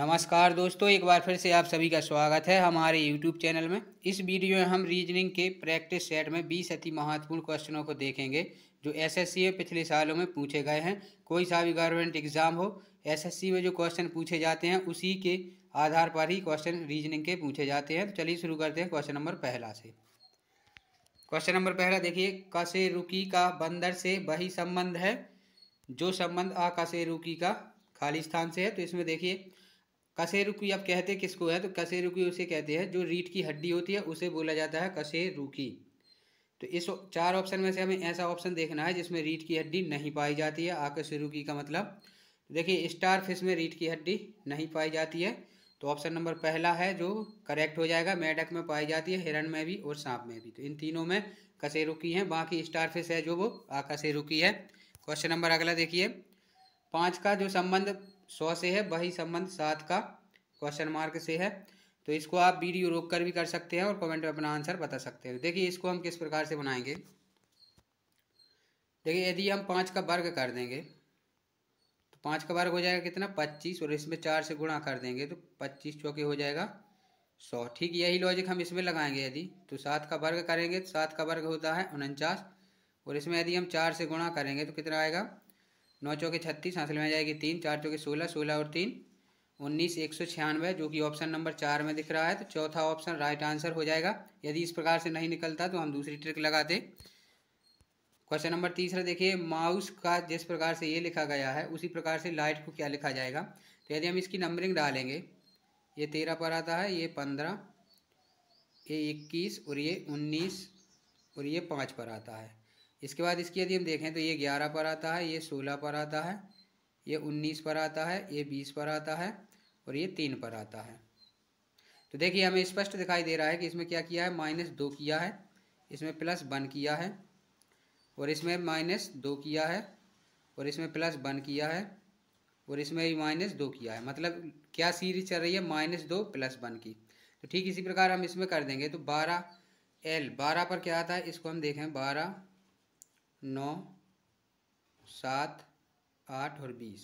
नमस्कार दोस्तों एक बार फिर से आप सभी का स्वागत है हमारे YouTube चैनल में इस वीडियो में हम रीजनिंग के प्रैक्टिस सेट में 20 अति महत्वपूर्ण क्वेश्चनों को देखेंगे जो एसएससी में पिछले सालों में पूछे गए हैं कोई सा भी गवर्नमेंट एग्ज़ाम हो एसएससी में जो क्वेश्चन पूछे जाते हैं उसी के आधार पर ही क्वेश्चन रीजनिंग के पूछे जाते हैं तो चलिए शुरू करते हैं क्वेश्चन नंबर पहला से क्वेश्चन नंबर पहला देखिए कसे रुकी का बंदर से वही संबंध है जो संबंध आ कसे रुकी का खाली स्थान से है तो इसमें देखिए रुकी अब कहते किसको है तो रुकी उसे कहते हैं जो रीट की हड्डी होती है उसे बोला जाता है रुकी तो इस चार ऑप्शन में से हमें ऐसा ऑप्शन देखना है जिसमें रीट की हड्डी नहीं पाई जाती है रुकी का मतलब देखिए स्टार फिश में रीट की हड्डी नहीं पाई जाती है तो ऑप्शन नंबर पहला है जो करेक्ट हो जाएगा मेढक में पाई जाती है हिरण में भी और सांप में भी तो इन तीनों में रुकी हैं बाकी स्टार फिश है जो वो रुकी है क्वेश्चन नंबर अगला देखिए पाँच का जो संबंध सौ से है वही संबंध सात का क्वेश्चन मार्क से है तो इसको आप वीडियो रोक कर भी कर सकते हैं और कमेंट में अपना आंसर बता सकते हैं देखिए इसको हम किस प्रकार से बनाएंगे देखिए यदि हम पाँच का वर्ग कर देंगे तो पाँच का वर्ग हो जाएगा कितना पच्चीस और इसमें चार से गुणा कर देंगे तो पच्चीस चौके हो जाएगा सौ ठीक यही लॉजिक हम इसमें लगाएंगे यदि तो सात का वर्ग करेंगे तो सात का वर्ग होता है उनचास और इसमें यदि हम चार से गुणा करेंगे तो कितना आएगा नौ चौके छत्तीस हासिल में आ जाएगी तीन चार चौके सोलह सोलह और तीन उन्नीस एक सौ छियानवे जो कि ऑप्शन नंबर चार में दिख रहा है तो चौथा ऑप्शन राइट आंसर हो जाएगा यदि इस प्रकार से नहीं निकलता तो हम दूसरी ट्रिक लगाते क्वेश्चन नंबर तीसरा देखिए माउस का जिस प्रकार से ये लिखा गया है उसी प्रकार से लाइट को क्या लिखा जाएगा तो यदि हम इसकी नंबरिंग डालेंगे ये तेरह पर आता है ये पंद्रह ये इक्कीस और ये उन्नीस और ये पाँच पर आता है इसके बाद इसकी यदि हम देखें तो ये ग्यारह पर आता है ये सोलह पर आता है ये उन्नीस पर आता है ये बीस पर आता है और ये तीन पर आता है तो देखिए हमें स्पष्ट दिखाई दे रहा है कि इसमें क्या किया है माइनस दो किया है इसमें प्लस वन किया है और इसमें माइनस दो किया है और इसमें प्लस वन किया है और इसमें भी माइनस दो किया है मतलब क्या सीरीज चल रही है माइनस दो प्लस वन की तो ठीक इसी प्रकार हम इसमें कर देंगे तो बारह एल बारह पर क्या आता है इसको हम देखें बारह नौ सात आठ और बीस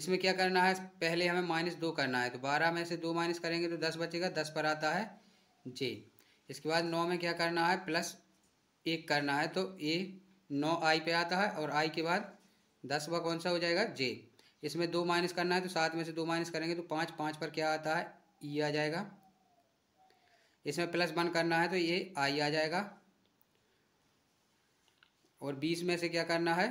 इसमें क्या करना है पहले हमें माइनस दो करना है तो बारह में से दो माइनस करेंगे तो दस बचेगा दस पर आता है जे इसके बाद नौ में क्या करना है प्लस एक करना है तो ए नौ आई पे आता है और आई के बाद दस व कौन सा हो जाएगा जे इसमें दो माइनस करना है तो सात में से दो माइनस करेंगे तो पाँच पाँच पर क्या आता है ई आ जाएगा इसमें प्लस वन करना है तो ये आई आ जाएगा और बीस में से क्या करना है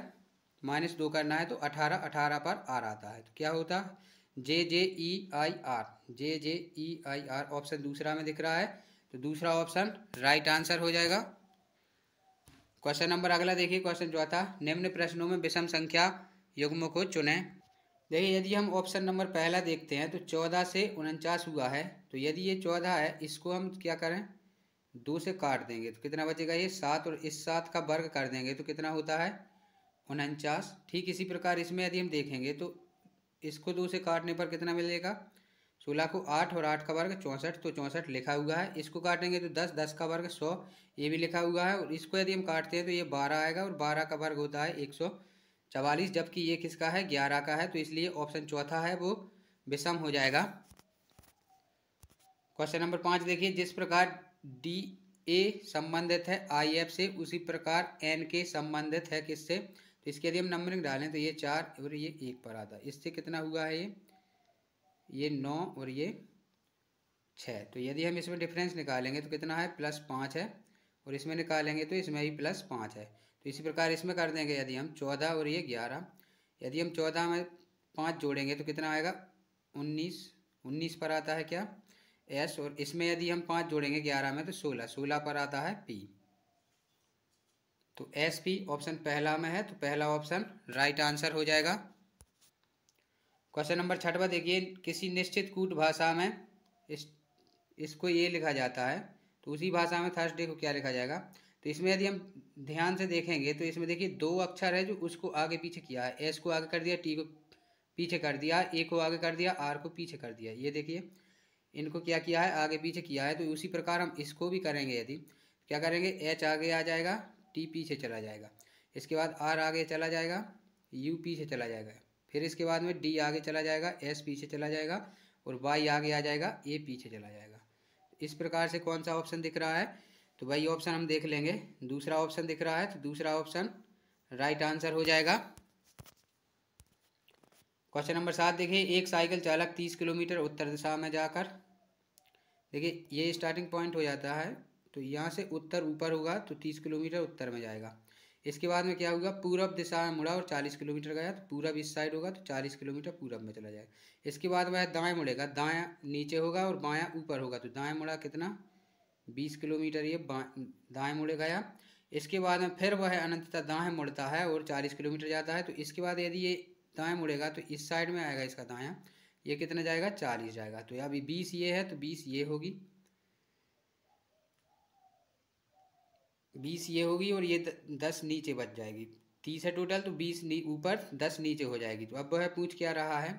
माइनस दो करना है तो अठारह अठारह पर आर आता है तो क्या होता है J J E I R J J E I R option दूसरा में दिख रहा है तो दूसरा ऑप्शन राइट आंसर हो जाएगा क्वेश्चन नंबर अगला देखिए क्वेश्चन जो आता निम्न प्रश्नों में विषम संख्या युग्म को चुने देखिए यदि हम ऑप्शन नंबर पहला देखते हैं तो चौदह से उनचास हुआ है तो यदि ये चौदह है इसको हम क्या करें दो से काट देंगे तो कितना बचेगा ये सात और इस सात का वर्ग कर देंगे तो कितना होता है उनचास ठीक इसी प्रकार इसमें यदि हम देखेंगे तो इसको दो से काटने पर कितना मिलेगा सोलह को आठ और आठ का वर्ग चौंसठ तो चौंसठ लिखा हुआ है इसको काटेंगे तो दस दस का वर्ग सौ ये भी लिखा हुआ है और इसको यदि हम काटते हैं तो ये बारह आएगा और बारह का वर्ग होता है एक सौ चवालीस जबकि ये किसका है ग्यारह का है तो इसलिए ऑप्शन चौथा है वो विषम हो जाएगा क्वेश्चन नंबर पाँच देखिए जिस प्रकार डी ए संबंधित है आई एफ से उसी प्रकार एन के संबंधित है किससे तो इसके यदि हम नंबरिंग डालें तो ये चार और ये एक पर आता है इससे कितना हुआ है ये ये नौ और ये छः तो यदि हम इसमें डिफरेंस निकालेंगे तो कितना है प्लस पाँच है और इसमें निकालेंगे तो इसमें ही प्लस पाँच है तो इसी प्रकार इसमें कर देंगे यदि हम चौदह और ये ग्यारह यदि हम चौदह में पाँच जोड़ेंगे तो कितना आएगा उन्नीस उन्नीस पर आता है क्या एस और इसमें यदि हम पाँच जोड़ेंगे ग्यारह में तो सोलह सोलह पर आता है पी तो एस पी ऑप्शन पहला में है तो पहला ऑप्शन राइट आंसर हो जाएगा क्वेश्चन नंबर छठवा देखिए किसी निश्चित कूट भाषा में इस इसको ये लिखा जाता है तो उसी भाषा में थर्सडे को क्या लिखा जाएगा तो इसमें यदि हम ध्यान से देखेंगे तो इसमें देखिए दो अक्षर है जो उसको आगे पीछे किया है एस को आगे कर दिया टी को पीछे कर दिया ए को आगे कर दिया आर को पीछे कर दिया ये देखिए इनको क्या किया है आगे पीछे किया है तो उसी प्रकार हम इसको भी करेंगे यदि क्या करेंगे एच आगे आ जाएगा टी पीछे चला जाएगा इसके बाद आर आगे चला जाएगा यू पीछे चला जाएगा फिर इसके बाद में डी आगे चला जाएगा एस पीछे चला जाएगा और वाई आगे आ जाएगा ए पीछे चला जाएगा इस प्रकार से कौन सा ऑप्शन दिख रहा है तो वही ऑप्शन हम देख लेंगे दूसरा ऑप्शन दिख रहा है तो दूसरा ऑप्शन राइट आंसर हो जाएगा क्वेश्चन नंबर सात देखिए एक साइकिल चालक तीस किलोमीटर उत्तर दिशा में जाकर देखिए ये स्टार्टिंग पॉइंट हो जाता है तो यहाँ से उत्तर ऊपर होगा तो तीस किलोमीटर उत्तर में जाएगा इसके बाद में क्या होगा पूरब दिशा में मुड़ा और चालीस किलोमीटर गया तो पूरब इस साइड होगा तो चालीस किलोमीटर पूरब में चला जाएगा इसके बाद वह दाएँ मुड़ेगा दाया नीचे होगा और बाया ऊपर होगा तो दाएँ मुड़ा कितना बीस किलोमीटर ये दाएँ मुड़े गया इसके बाद में फिर वह अनंतता दाएँ मुड़ता है और चालीस किलोमीटर जाता है तो इसके बाद यदि ये दाएँ मुड़ेगा तो इस साइड में आएगा इसका दाया ये कितना जाएगा चालीस जाएगा तो अभी बीस ये है तो बीस ये होगी बीस ये होगी और ये दस नीचे बच जाएगी तीस है टोटल तो बीस ऊपर दस नीचे हो जाएगी तो अब वह पूछ क्या रहा है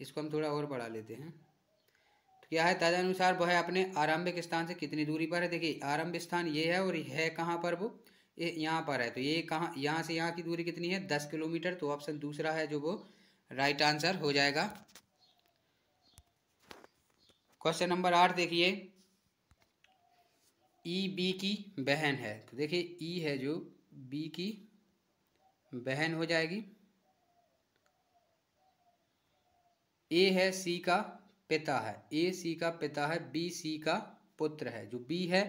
इसको हम थोड़ा और बढ़ा लेते हैं तो क्या है तदनुसार वह अपने आरंभिक स्थान से कितनी दूरी पर है देखिए आरंभ स्थान ये है और है कहाँ पर वो यहाँ पर है तो ये कहाँ यहाँ से यहाँ की दूरी कितनी है दस किलोमीटर तो ऑप्शन दूसरा है जो वो राइट आंसर हो जाएगा क्वेश्चन नंबर आठ देखिए ई बी की बहन है तो देखिए ई है जो बी की बहन हो जाएगी ए है सी का पिता है ए सी का पिता है बी सी का पुत्र है जो बी है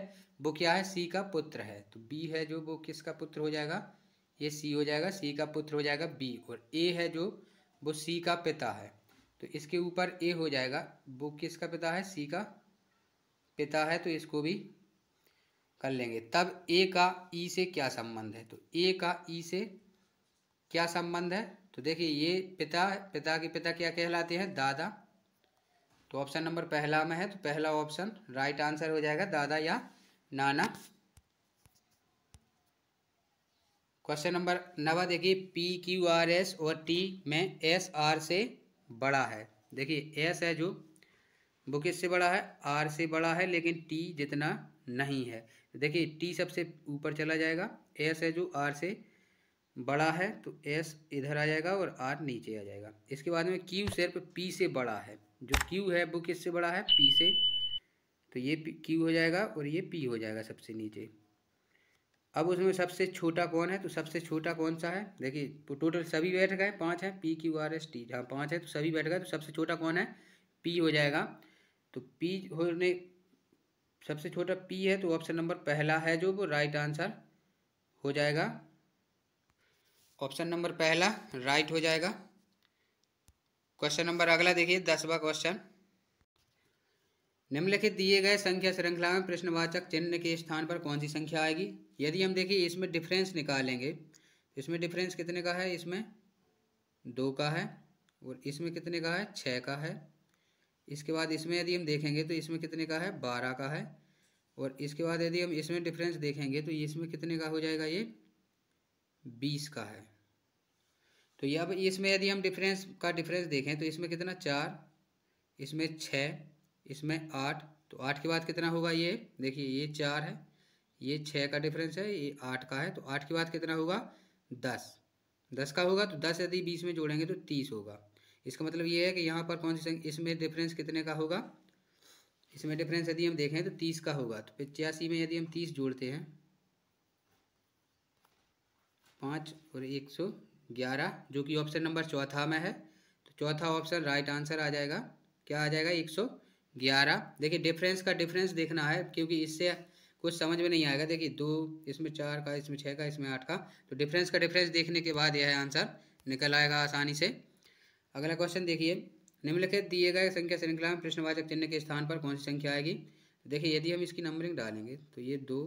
वो क्या है सी का पुत्र है तो बी है जो वो किसका पुत्र हो जाएगा ये सी हो जाएगा सी का पुत्र हो जाएगा बी और ए है जो वो सी का पिता है तो इसके ऊपर ए हो जाएगा बुक किसका पिता है सी का पिता है तो इसको भी कर लेंगे तब ए का ई e से क्या संबंध है तो ए का ई e से क्या संबंध है तो देखिए ये पिता पिता के पिता क्या कहलाते हैं दादा तो ऑप्शन नंबर पहला में है तो पहला ऑप्शन राइट आंसर हो जाएगा दादा या नाना क्वेश्चन नंबर नवा देखिए पी क्यू आर एस और टी में एस आर से बड़ा है देखिए एस है जो वो किससे बड़ा है आर से बड़ा है लेकिन टी जितना नहीं है देखिए टी सबसे ऊपर चला जाएगा एस है जो आर से बड़ा है तो एस इधर आ जाएगा और आर नीचे आ जाएगा इसके बाद में क्यू सिर्फ पी से बड़ा है जो क्यू है वो किससे बड़ा है पी से तो ये क्यू हो जाएगा और ये पी हो जाएगा सबसे नीचे अब उसमें सबसे छोटा कौन है तो सबसे छोटा कौन सा है देखिए टोटल तो सभी बैठ गए पाँच है P Q R S T जहाँ पाँच है तो सभी बैठ गए तो सबसे छोटा कौन है पी हो जाएगा तो पी होने सबसे छोटा पी है तो ऑप्शन नंबर पहला है जो वो राइट आंसर हो जाएगा ऑप्शन नंबर पहला राइट हो जाएगा क्वेश्चन नंबर अगला देखिए दसवा क्वेश्चन निम्नलिखित दिए गए संख्या श्रृंखला में प्रश्नवाचक चिन्ह के स्थान पर कौन सी संख्या आएगी यदि हम देखिए इसमें डिफरेंस निकालेंगे तो इसमें डिफरेंस कितने का है इसमें दो का है और इसमें कितने का है छः का है इसके बाद इसमें यदि हम देखेंगे तो इसमें कितने का है बारह का है और इसके बाद यदि हम इसमें डिफरेंस देखेंगे तो इसमें कितने का हो जाएगा ये बीस का है तो यह अब इसमें यदि हम डिफरेंस का डिफरेंस देखें तो इसमें कितना चार इसमें छः इसमें आठ तो आठ के बाद कितना होगा ये देखिए ये चार है ये छः का डिफरेंस है ये आठ का है तो आठ के बाद कितना होगा दस दस का होगा तो दस यदि बीस में जोड़ेंगे तो तीस होगा इसका मतलब ये है कि यहाँ पर कौन सी संख्या इसमें डिफरेंस कितने का होगा इसमें डिफरेंस यदि हम देखें तो तीस का होगा तो पचासी में यदि हम तीस जोड़ते हैं पाँच और एक सौ ग्यारह जो कि ऑप्शन नंबर चौथा में है तो चौथा ऑप्शन राइट आंसर आ जाएगा क्या आ जाएगा एक सौ ग्यारह देखिए डिफरेंस का डिफरेंस देखना है क्योंकि इससे कुछ समझ में नहीं आएगा देखिए दो इसमें चार का इसमें छः का इसमें आठ का तो डिफरेंस का डिफरेंस देखने के बाद यह आंसर निकल आएगा आसानी से अगला क्वेश्चन देखिए निम्नलिखित दिए गए संख्या श्रृंखला में प्रश्नवाचक चिन्ह के स्थान पर कौन सी संख्या आएगी देखिए यदि हम इसकी नंबरिंग डालेंगे तो ये दो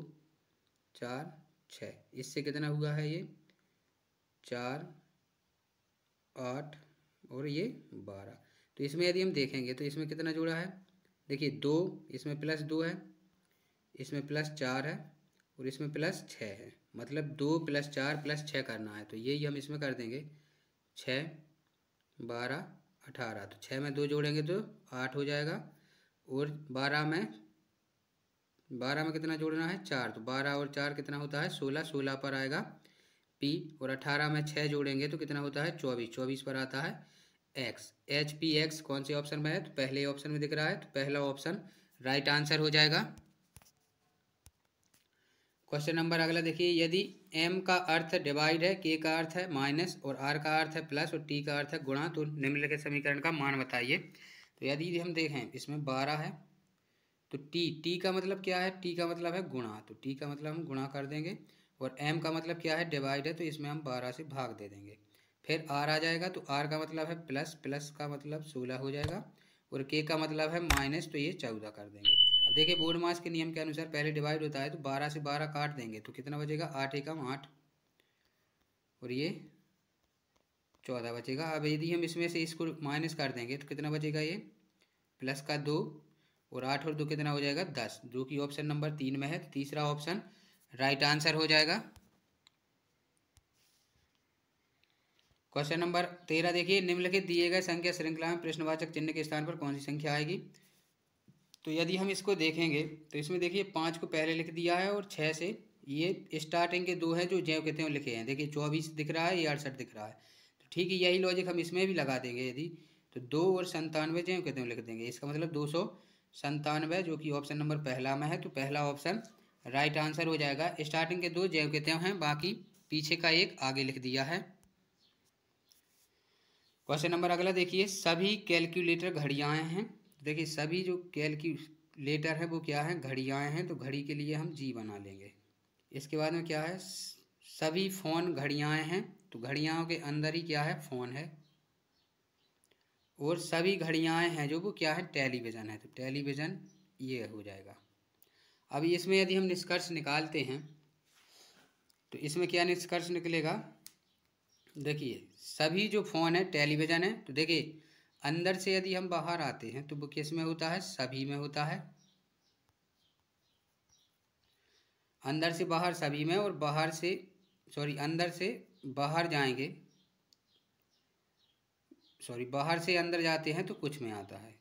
चार छः इससे कितना हुआ है ये चार आठ और ये बारह तो इसमें यदि हम देखेंगे तो इसमें कितना जुड़ा है देखिए दो इसमें प्लस दो है इसमें प्लस चार है और इसमें प्लस छः है मतलब दो प्लस चार प्लस छः करना है तो यही हम इसमें कर देंगे छ बारह अठारह तो छः में दो जोड़ेंगे तो आठ हो जाएगा और बारह में बारह में कितना जोड़ना है चार तो बारह और चार कितना होता है सोलह सोलह पर आएगा पी और अठारह में छः जोड़ेंगे तो कितना होता है चौबीस चौबीस पर आता है एक्स एच पी एक्स कौन से ऑप्शन में है तो पहले ऑप्शन में दिख रहा है तो पहला ऑप्शन राइट आंसर हो जाएगा क्वेश्चन नंबर अगला देखिए यदि एम का अर्थ डिवाइड है के का अर्थ है माइनस और आर का अर्थ है प्लस और टी का अर्थ है गुणा तो निम्नलिखित समीकरण का मान बताइए तो यदि हम देखें इसमें बारह है तो टी टी का मतलब क्या है टी का मतलब है गुणा तो टी का मतलब हम गुणा कर देंगे और एम का मतलब क्या है डिवाइड है तो इसमें हम बारह से भाग दे देंगे फिर आर आ जाएगा तो आर का मतलब है प्लस प्लस का मतलब सोलह हो जाएगा और के का मतलब है माइनस तो ये चौदह कर देंगे अब देखिए बोर्ड मास के नियम के अनुसार पहले डिवाइड होता है तो बारह से बारह काट देंगे तो कितना बचेगा आठ एकम आठ और ये चौदह बचेगा अब यदि हम इसमें से इसको माइनस कर देंगे तो कितना बचेगा ये प्लस का दो और आठ और दो कितना हो जाएगा दस जो कि ऑप्शन नंबर तीन में है तो तीसरा ऑप्शन राइट आंसर हो जाएगा क्वेश्चन नंबर तेरह देखिए निम्नलिखित दिए गए संख्या श्रृंखला में प्रश्नवाचक चिन्ह के स्थान पर कौन सी संख्या आएगी तो यदि हम इसको देखेंगे तो इसमें देखिए पाँच को पहले लिख दिया है और छः से ये स्टार्टिंग के दो हैं जो जैव कहते हैं लिखे हैं देखिए चौबीस दिख रहा है ये अड़सठ दिख रहा है तो ठीक है यही लॉजिक हम इसमें भी लगा देंगे यदि तो दो और संतानवे जैव कहते हैं लिख देंगे इसका मतलब दो सौ संतानवे जो कि ऑप्शन नंबर पहला में है तो पहला ऑप्शन राइट आंसर हो जाएगा स्टार्टिंग के दो जैव कहते हैं बाकी पीछे का एक आगे लिख दिया है क्वेश्चन नंबर अगला देखिए सभी कैलकुलेटर घड़ियाएँ हैं देखिए सभी जो कैलकुलेटर है वो क्या है घड़ियाएँ हैं तो घड़ी के लिए हम जी बना लेंगे इसके बाद में क्या है सभी फ़ोन घड़ियाएँ हैं तो घड़ियाओं के अंदर ही क्या है फ़ोन है और सभी घड़ियाएँ हैं जो वो क्या है टेलीविज़न है तो टेलीविज़न ये हो जाएगा अभी इसमें यदि हम निष्कर्ष निकालते हैं तो इसमें क्या निष्कर्ष निकलेगा देखिए सभी जो फ़ोन है टेलीविज़न है तो देखिए अंदर से यदि हम बाहर आते हैं तो वो किस में होता है सभी में होता है अंदर से बाहर सभी में और बाहर से सॉरी अंदर से बाहर जाएंगे सॉरी बाहर से अंदर जाते हैं तो कुछ में आता है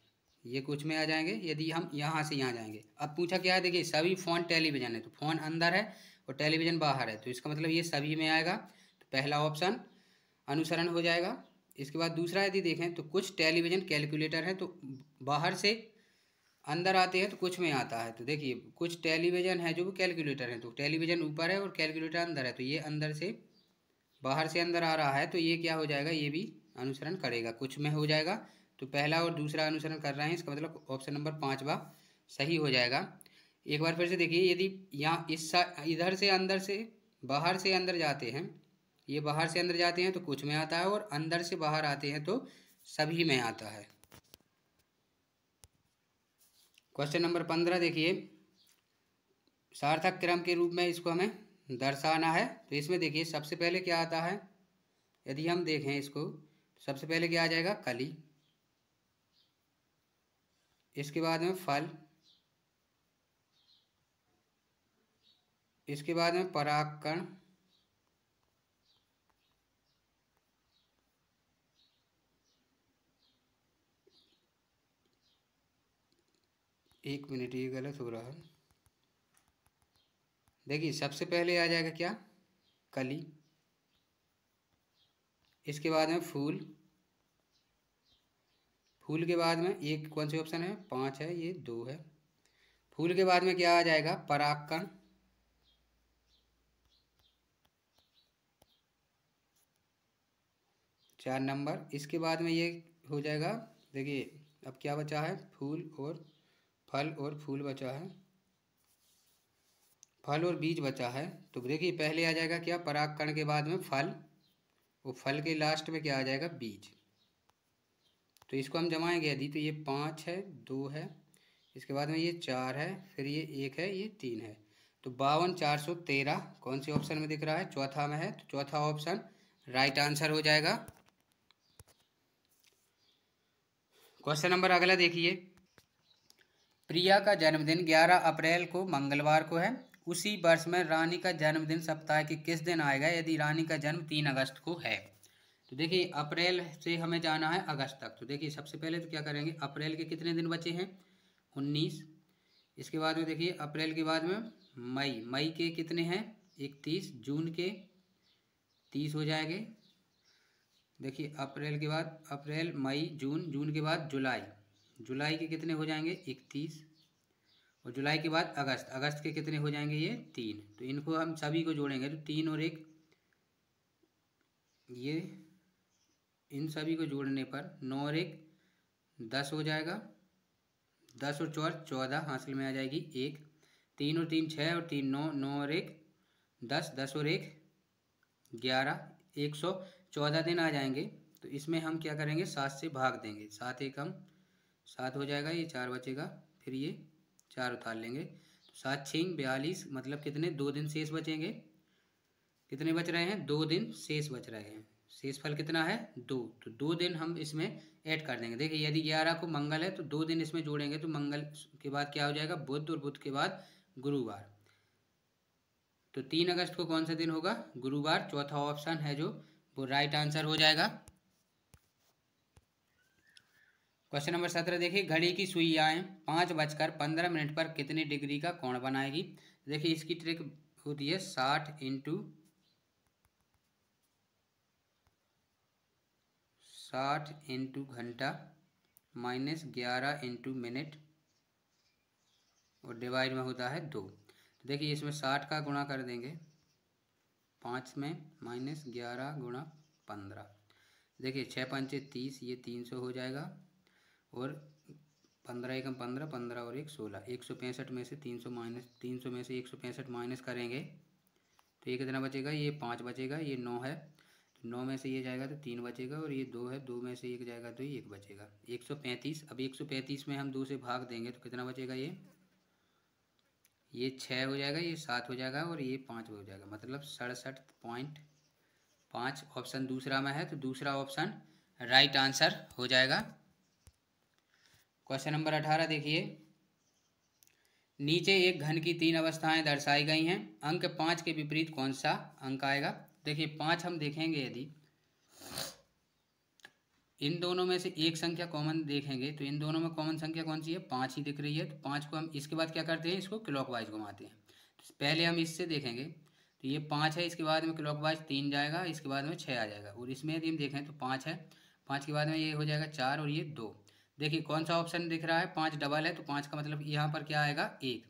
ये कुछ में आ जाएंगे यदि हम यहाँ से यहाँ जाएंगे अब पूछा क्या है देखिए सभी फ़ोन टेलीविज़न है तो फ़ोन अंदर है और टेलीविज़न बाहर है तो इसका मतलब ये सभी में आएगा तो पहला ऑप्शन अनुसरण हो जाएगा इसके बाद दूसरा यदि देखें तो कुछ टेलीविज़न कैलकुलेटर हैं तो बाहर से अंदर आते हैं तो कुछ में आता है तो देखिए कुछ टेलीविज़न है जो कैलकुलेटर हैं तो टेलीविज़न ऊपर है और कैलकुलेटर अंदर है तो ये अंदर से बाहर से अंदर आ रहा है तो ये क्या हो जाएगा ये भी अनुसरण करेगा कुछ में हो जाएगा तो पहला और दूसरा अनुसरण कर रहे हैं इसका मतलब ऑप्शन नंबर पाँचवा सही हो जाएगा एक बार फिर से देखिए यदि यहाँ इस इधर से अंदर से बाहर से अंदर जाते हैं ये बाहर से अंदर जाते हैं तो कुछ में आता है और अंदर से बाहर आते हैं तो सभी में आता है क्वेश्चन नंबर पंद्रह देखिए सार्थक क्रम के रूप में इसको हमें दर्शाना है तो इसमें देखिए सबसे पहले क्या आता है यदि हम देखें इसको तो सबसे पहले क्या आ जाएगा कली इसके बाद में फल इसके बाद में पराकण एक मिनट ये गलत हो रहा है देखिए सबसे पहले आ जाएगा क्या कली इसके बाद में फूल फूल के बाद में एक कौन से ऑप्शन है पाँच है ये दो है फूल के बाद में क्या आ जाएगा परागकण चार नंबर इसके बाद में ये हो जाएगा देखिए अब क्या बचा है फूल और फल और फूल बचा है फल और बीज बचा है तो देखिए पहले आ जाएगा क्या परागकण के बाद में फल वो फल के लास्ट में क्या आ जाएगा बीज तो इसको हम जमाएंगे यदि तो ये पाँच है दो है इसके बाद में ये चार है फिर ये एक है ये तीन है तो बावन चार सौ तेरह कौन से ऑप्शन में दिख रहा है चौथा में है तो चौथा ऑप्शन राइट आंसर हो जाएगा क्वेश्चन नंबर अगला देखिए प्रिया का जन्मदिन 11 अप्रैल को मंगलवार को है उसी वर्ष में रानी का जन्मदिन सप्ताह के किस दिन आएगा यदि रानी का जन्म तीन अगस्त को है तो देखिए अप्रैल से हमें जाना है अगस्त तक तो देखिए सबसे पहले तो क्या करेंगे अप्रैल के कितने दिन बचे हैं उन्नीस इसके बाद में देखिए अप्रैल के बाद में मई मई के कितने हैं इकतीस जून के तीस हो जाएंगे देखिए अप्रैल के बाद अप्रैल मई जून जून के बाद जुलाई जुलाई के कितने हो जाएंगे इकतीस और जुलाई के बाद अगस्त अगस्त के कितने हो जाएंगे ये तीन तो इनको हम सभी को जोड़ेंगे तो तीन और एक ये इन सभी को जोड़ने पर नौ और एक दस हो जाएगा दस और चौर चौदह हासिल में आ जाएगी एक तीन और तीन छः और तीन नौ नौ और एक दस दस और एक ग्यारह एक सौ चौदह दिन आ जाएंगे तो इसमें हम क्या करेंगे सात से भाग देंगे सात एक हम सात हो जाएगा ये चार बचेगा फिर ये चार उतार लेंगे तो सात छिंग बयालीस मतलब कितने दो दिन शेष बचेंगे कितने बच रहे हैं दो दिन शेष बच रहे हैं शेष फल कितना है दो तो दो दिन हम इसमें ऐड कर देंगे देखिए यदि ग्यारह को मंगल है तो दो दिन इसमें जोड़ेंगे तो मंगल के बाद क्या हो जाएगा बुध और बुध के बाद गुरुवार तो तीन अगस्त को कौन सा दिन होगा गुरुवार चौथा ऑप्शन है जो वो राइट आंसर हो जाएगा क्वेश्चन नंबर सत्रह देखिए घड़ी की सुई आए पाँच बजकर पंद्रह मिनट पर कितने डिग्री का कोण बनाएगी देखिए इसकी ट्रिक होती है साठ इंटू साठ इंटू घंटा माइनस ग्यारह इंटू मिनट और डिवाइड में होता है दो तो देखिए इसमें साठ का गुणा कर देंगे पाँच में माइनस ग्यारह गुणा पंद्रह देखिए छः पंचे तीस ये तीन सौ हो जाएगा और पंद्रह एकम पंद्रह पंद्रह और एक सोलह एक सौ पैंसठ में से तीन सौ माइनस तीन सौ में से एक सौ पैंसठ माइनस करेंगे तो ये कितना बचेगा ये पाँच बचेगा ये नौ है तो नौ में से ये जाएगा तो तीन बचेगा और ये दो है दो में से एक जाएगा तो ये एक बचेगा एक सौ पैंतीस अब एक सौ पैंतीस में हम दो से भाग देंगे तो कितना बचेगा ये ये छः हो जाएगा ये सात हो जाएगा और ये पाँच हो जाएगा मतलब सड़सठ पॉइंट पाँच ऑप्शन दूसरा में है तो दूसरा ऑप्शन राइट आंसर हो जाएगा क्वेश्चन नंबर अठारह देखिए नीचे एक घन की तीन अवस्थाएं दर्शाई गई हैं अंक पाँच के विपरीत कौन सा अंक आएगा देखिए पाँच हम देखेंगे यदि इन दोनों में से एक संख्या कॉमन देखेंगे तो इन दोनों में कॉमन संख्या कौन सी है पाँच ही दिख रही है तो पाँच को हम इसके बाद क्या करते हैं इसको क्लॉक घुमाते हैं तो पहले हम इससे देखेंगे तो ये पाँच है इसके बाद में वाइज तीन जाएगा इसके बाद में छः आ जाएगा और इसमें यदि हम देखें तो पाँच है पाँच के बाद में ये हो जाएगा चार और ये दो देखिए कौन सा ऑप्शन दिख रहा है पाँच डबल है तो पाँच का मतलब यहाँ पर क्या आएगा एक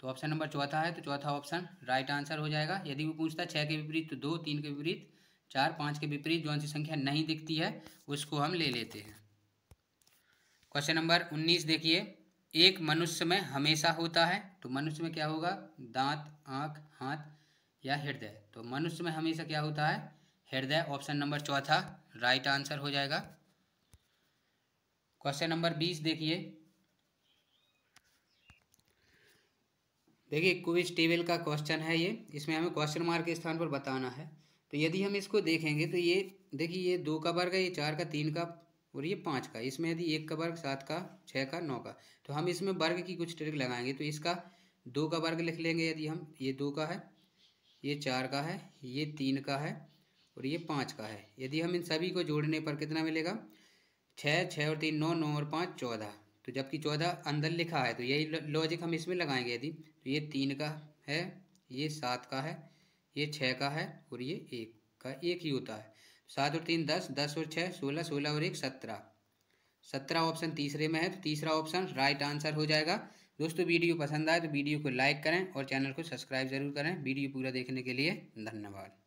तो ऑप्शन नंबर चौथा है तो चौथा ऑप्शन राइट आंसर हो जाएगा यदि वो पूछता छः के विपरीत तो दो तीन के विपरीत चार पाँच के विपरीत जो सी संख्या नहीं दिखती है उसको हम ले लेते हैं क्वेश्चन नंबर उन्नीस देखिए एक मनुष्य में हमेशा होता है तो मनुष्य में क्या होगा दांत आँख हाथ या हृदय तो मनुष्य में हमेशा क्या होता है हृदय ऑप्शन नंबर चौथा राइट आंसर हो जाएगा क्वेश्चन नंबर बीस देखिए देखिए क्विज टेबल का क्वेश्चन है ये इसमें हमें क्वेश्चन मार्क के स्थान पर बताना है तो यदि हम इसको देखेंगे तो ये देखिए ये दो का वर्ग है ये चार का तीन का और ये पाँच का इसमें यदि एक का वर्ग सात का छः का नौ का तो हम इसमें वर्ग की कुछ ट्रिक लगाएंगे तो इसका दो का वर्ग लिख लेंगे यदि हम ये दो का है ये चार का है ये तीन का है और ये पाँच का है यदि हम इन सभी को जोड़ने पर कितना मिलेगा छः छः और तीन नौ नौ और पाँच चौदह तो जबकि चौदह अंदर लिखा है तो यही लॉजिक हम इसमें लगाएंगे यदि तो ये तीन का है ये सात का है ये छः का है और ये एक का एक ही होता है सात और तीन दस दस और छः सोलह सोलह और एक सत्रह सत्रह ऑप्शन तीसरे में है तो तीसरा ऑप्शन राइट आंसर हो जाएगा दोस्तों वीडियो पसंद आए तो वीडियो को लाइक करें और चैनल को सब्सक्राइब जरूर करें वीडियो पूरा देखने के लिए धन्यवाद